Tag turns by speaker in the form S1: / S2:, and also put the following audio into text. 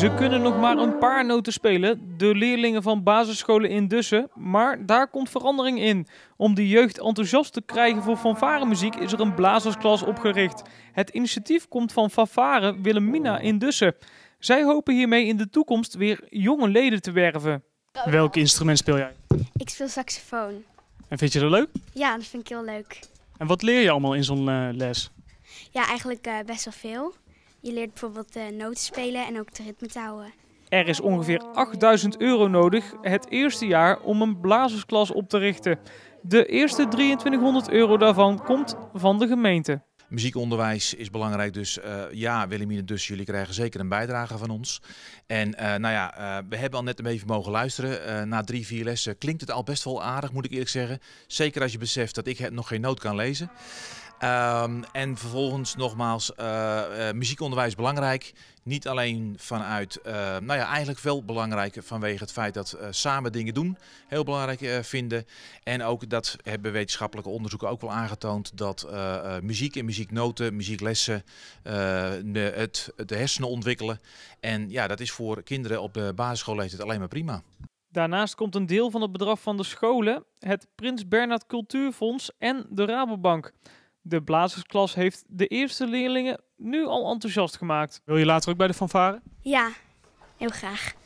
S1: Ze kunnen nog maar een paar noten spelen, de leerlingen van basisscholen in Dussen, maar daar komt verandering in. Om de jeugd enthousiast te krijgen voor fanfaremuziek is er een blazersklas opgericht. Het initiatief komt van Fanfare Willemina in Dussen. Zij hopen hiermee in de toekomst weer jonge leden te werven.
S2: Welk instrument speel jij?
S3: Ik speel saxofoon.
S2: En vind je dat leuk?
S3: Ja, dat vind ik heel leuk.
S2: En wat leer je allemaal in zo'n eh,
S1: les?
S3: Ja, eigenlijk eh, best wel veel. Je leert bijvoorbeeld de eh, noten spelen en ook de ritme te houden.
S1: Er is ongeveer 8000 euro nodig het eerste jaar om een blazersklas
S4: op te richten. De eerste 2300 euro daarvan komt van de gemeente. Muziekonderwijs is belangrijk, dus uh, ja, Willemine, dus jullie krijgen zeker een bijdrage van ons. En eh, nou ja, we hebben al net een beetje mogen luisteren. na drie, vier lessen klinkt het al best wel aardig, moet ik eerlijk zeggen. Zeker als je beseft dat ik nog geen noot kan lezen. Ehm, en vervolgens nogmaals, uh, muziekonderwijs belangrijk. Niet alleen vanuit, eh, nou ja, eigenlijk wel belangrijk vanwege het feit dat samen dingen doen heel belangrijk vinden. En ook dat hebben wetenschappelijke onderzoeken ook wel aangetoond dat muziek en muzieknoten, muzieklessen de, het, de hersenen ontwikkelen. En ja, dat is voor kinderen op de basisschool leeftijd alleen maar prima. Daarnaast komt een deel van het bedrag van de
S1: scholen, het Prins Bernhard Cultuurfonds en de Rabobank. De blazersklas heeft de eerste leerlingen nu al enthousiast gemaakt. Wil je later ook bij de fanfare?
S3: Ja, heel graag.